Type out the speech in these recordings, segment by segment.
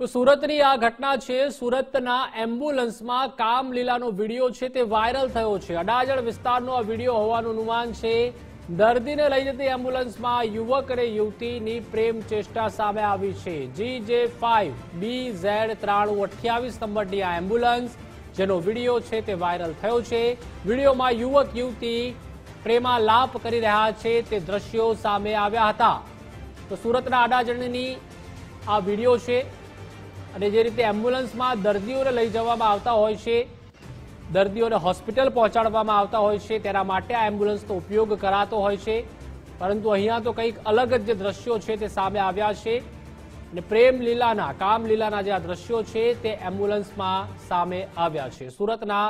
તો સુરતની આ ઘટના છે સુરતના એમ્બ્યુલન્સમાં કામલીલાનો વિડીયો છે તે વાયરલ થયો છે અડાજણ વિસ્તારનો આ વિડીયો હોવાનું અનુમાન છે દર્દીને લઈ જતી એમ્બ્યુલન્સમાં યુવક અને યુવતીની પ્રેમ ચેષ્ટા સામે આવી છે જી જે ફાઈવ બી ઝેડ ત્રાણું અઠ્યાવીસ નંબરની આ એમ્બ્યુલન્સ જેનો વિડીયો છે તે વાયરલ થયો છે વિડીયોમાં યુવક યુવતી પ્રેમાલાપ કરી રહ્યા છે તે દ્રશ્યો સામે આવ્યા હતા તો સુરતના અડાજણની આ વિડીયો છે અને જે રીતે એમ્બ્યુલન્સમાં દર્દીઓને લઈ જવામાં આવતા હોય છે દર્દીઓને હોસ્પિટલ પહોંચાડવામાં આવતા હોય છે તેના માટે આ એમ્બ્યુલન્સનો ઉપયોગ કરાતો હોય છે પરંતુ અહીંયા તો કંઈક અલગ જ જે દ્રશ્યો છે તે સામે આવ્યા છે અને પ્રેમ લીલાના કામ લીલાના જે આ દ્રશ્યો છે તે એમ્બ્યુલન્સમાં સામે આવ્યા છે સુરતના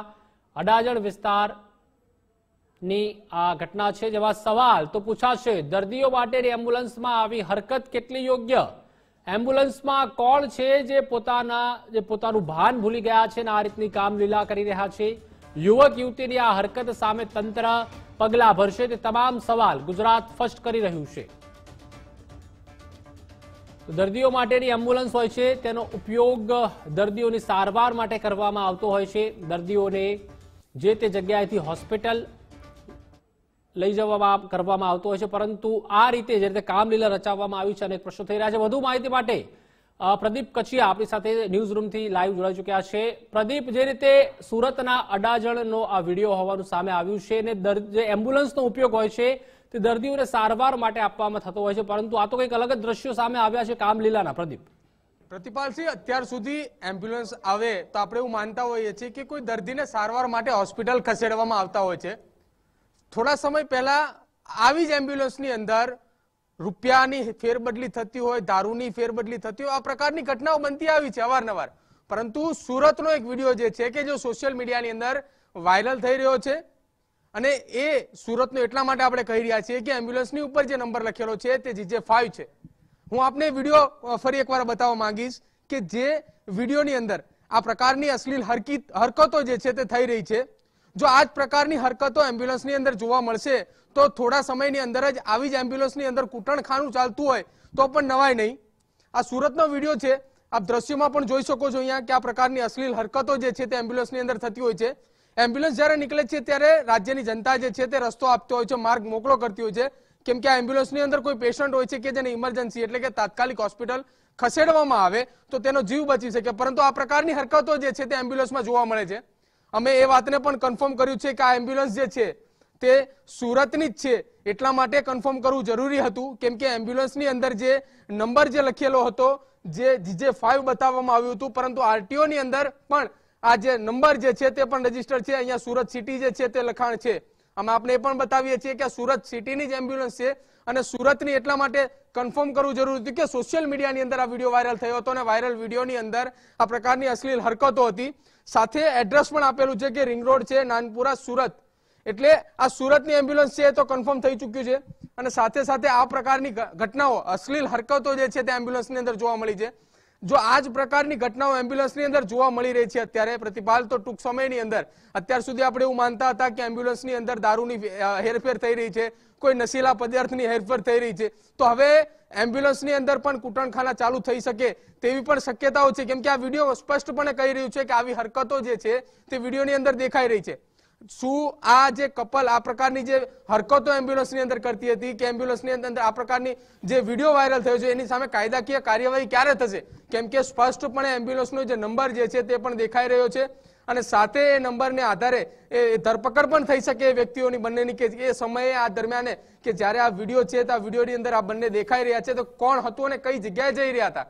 અડાજણ વિસ્તારની આ ઘટના છે જેમાં સવાલ તો પૂછાશે દર્દીઓ માટેની એમ્બ્યુલન્સમાં આવી હરકત કેટલી યોગ્ય એમ્બ્યુલન્સમાં કોણ છે જે પોતાના જે પોતાનું ભાન ભૂલી ગયા છે અને આ રીતની કામલીલા કરી રહ્યા છે યુવક યુવતીની આ હરકત સામે તંત્ર પગલાં ભરશે તે તમામ સવાલ ગુજરાત ફર્સ્ટ કરી રહ્યું છે દર્દીઓ માટેની એમ્બ્યુલન્સ હોય છે તેનો ઉપયોગ દર્દીઓની સારવાર માટે કરવામાં આવતો હોય છે દર્દીઓને જે તે જગ્યાએથી હોસ્પિટલ લઈ જવામાં કરવામાં આવતો હોય છે પરંતુ આ રીતે જે રીતે કામલીલા રચાવવામાં આવી છે અનેક પ્રશ્નો થઈ રહ્યા છે વધુ માહિતી માટે પ્રદીપ કચિયા આપણી સાથે ન્યૂઝરૂમથી લાઈવ જોડાઈ ચુક્યા છે પ્રદીપ જે રીતે સુરતના અડાજણનો આ વિડીયો હોવાનું સામે આવ્યું છે અને જે એમ્બ્યુલન્સનો ઉપયોગ હોય છે તે દર્દીઓને સારવાર માટે આપવામાં થતો હોય છે પરંતુ આ તો કંઈક અલગ જ દ્રશ્યો સામે આવ્યા છે કામલીલાના પ્રદીપ પ્રતિપાલસિંહ અત્યાર સુધી એમ્બ્યુલન્સ આવે તો આપણે એવું માનતા હોઈએ છીએ કે કોઈ દર્દીને સારવાર માટે હોસ્પિટલ ખસેડવામાં આવતા હોય છે થોડા સમય પહેલા આવી જ એમ્બ્યુલન્સની અંદર રૂપિયાની ફેરબદલી થતી હોય દારૂની ફેરબદલી થતી હોય આ પ્રકારની ઘટનાઓ બનતી આવી છે અવારનવાર પરંતુ સુરતનો એક વિડીયો જે છે કે જો સોશિયલ મીડિયાની અંદર વાયરલ થઈ રહ્યો છે અને એ સુરતનો એટલા માટે આપણે કહી રહ્યા છીએ કે એમ્બ્યુલન્સની ઉપર જે નંબર લખેલો છે તે જીજે ફાઈવ છે હું આપને વિડીયો ફરી એકવાર બતાવવા માંગીશ કે જે વિડીયોની અંદર આ પ્રકારની અશ્લીલ હરકત હરકતો જે છે તે થઈ રહી છે જો આ જ પ્રકારની હરકતો એમ્બ્યુલન્સની અંદર જોવા મળશે તો થોડા સમયની અંદર જ આવી જ એમ્બ્યુલન્સની અંદર કૂટણખાનું ચાલતું હોય તો પણ નવાય નહીં આ સુરતનો વિડીયો છે આપ દ્રશ્યમાં પણ જોઈ શકો છો અહીંયા કે આ પ્રકારની અશ્લીલ હરકતો જે છે તે એમ્બ્યુલન્સની અંદર થતી હોય છે એમ્બ્યુલન્સ જ્યારે નીકળે છે ત્યારે રાજ્યની જનતા જે છે તે રસ્તો આપતો હોય છે માર્ગ મોકળો કરતી હોય છે કેમ કે આ એમ્બ્યુલન્સની અંદર કોઈ પેશન્ટ હોય છે કે જેને ઇમરજન્સી એટલે કે તાત્કાલિક હોસ્પિટલ ખસેડવામાં આવે તો તેનો જીવ બચી શકે પરંતુ આ પ્રકારની હરકતો જે છે તે એમ્બ્યુલન્સમાં જોવા મળે છે અમે એ વાતને પણ કન્ફર્મ કર્યું છે કે આ એમ્બ્યુલન્સ જે છે તે સુરતની જ છે એટલા માટે કન્ફર્મ કરવું જરૂરી હતું કેમ કે એમ્બ્યુલન્સની અંદર જે નંબર જે લખેલો હતો જે જે ફાઇવ બતાવવામાં આવ્યું હતું પરંતુ આરટીઓની અંદર પણ આ જે નંબર જે છે તે પણ રજીસ્ટર છે અહીંયા સુરત સિટી જે છે તે લખાણ છે અમે આપણે એ પણ બતાવીએ છીએ કે સુરત સિટીની જ એમ્બ્યુલન્સ છે અને સુરતની એટલા માટે કન્ફર્મ કરવું જરૂરી હતું કે સોશિયલ મીડિયાની અંદર આ વિડીયો વાયરલ થયો હતો અને વાયરલ વિડીયોની અંદર આ પ્રકારની અશ્લીલ હરકતો હતી સાથે એડ્રેસ પણ આપેલું છે કે રિંગ રોડ છે નાનપુરા સુરત એટલે આ સુરતની એમ્બ્યુલન્સ છે એ તો કન્ફર્મ થઈ ચૂક્યું છે અને સાથે સાથે આ પ્રકારની ઘટનાઓ અશ્લીલ હરકતો જે છે તે એમ્બ્યુલન્સની અંદર જોવા મળી છે જો આ જ પ્રકારની ઘટનાઓ એમ્બ્યુલન્સની અંદર જોવા મળી રહી છે અત્યારે પ્રતિપાલ તો ટૂંક સમયની અંદર અત્યાર સુધી આપણે એવું માનતા હતા કે એમ્બ્યુલન્સની અંદર દારૂની હેરફેર થઈ રહી છે કોઈ નશીલા પદાર્થની હેરફેર થઈ રહી છે તો હવે એમ્બ્યુલન્સની અંદર પણ કૂટણખાના ચાલુ થઈ શકે તેવી પણ શક્યતાઓ છે કેમ કે આ વિડીયો સ્પષ્ટપણે કહી રહ્યું છે કે આવી હરકતો જે છે તે વિડીયોની અંદર દેખાઈ રહી છે શું આ જે કપલ આ પ્રકારની જે હરકતો એમ્બ્યુલન્સની અંદર કરતી હતી કે એમ્બ્યુલન્સની અંદર આ પ્રકારની જે વિડીયો વાયરલ થયો છે એની સામે કાયદાકીય કાર્યવાહી ક્યારે થશે કેમ કે સ્પષ્ટપણે એમ્બ્યુલન્સનો જે નંબર જે છે તે પણ દેખાઈ રહ્યો છે અને સાથે એ નંબરને આધારે એ ધરપકડ પણ થઈ શકે એ વ્યક્તિઓની બંનેની કે એ સમયે આ દરમિયાન કે જ્યારે આ વિડીયો છે તો આ વિડીયોની અંદર આ બંને દેખાઈ રહ્યા છે તો કોણ હતું અને કઈ જગ્યાએ જઈ રહ્યા હતા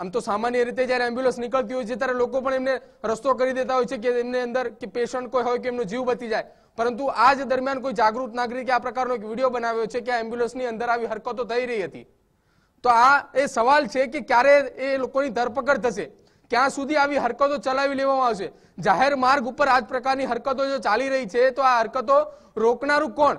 આમ તો સામાન્ય રીતે જ્યારે એમ્બ્યુલન્સ નીકળતી હોય છે ત્યારે લોકો પણ એમને રસ્તો કરી દેતા હોય છે કે એમને અંદર કે પેશન્ટ કોઈ હોય કે એમનો જીવ બચી જાય પરંતુ આ જ દરમિયાન કોઈ જાગૃત નાગરિકે આ પ્રકારનો એક વિડીયો બનાવ્યો છે કે આ એમ્બ્યુલન્સની અંદર આવી હરકતો થઈ રહી હતી તો આ એ સવાલ છે કે ક્યારે એ લોકોની ધરપકડ થશે ક્યાં સુધી આવી હરકતો ચલાવી લેવામાં આવશે જાહેર માર્ગ ઉપર આ જ પ્રકારની હરકતો જો ચાલી રહી છે તો આ હરકતો રોકનારું કોણ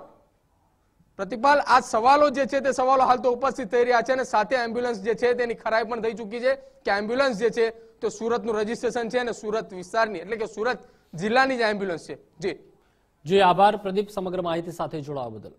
પ્રતિપાલ આ સવાલો જે છે તે સવાલો હાલ તો ઉપસ્થિત થઈ રહ્યા છે અને સાથે એમ્બ્યુલન્સ જે છે તેની ખરાઈ પણ થઈ ચૂકી છે કે એમ્બ્યુલન્સ જે છે તે સુરતનું રજીસ્ટ્રેશન છે અને સુરત વિસ્તારની એટલે કે સુરત જિલ્લાની જ એમ્બ્યુલન્સ છે જી જી આભાર પ્રદીપ સમગ્ર માહિતી સાથે જોડાવા બદલ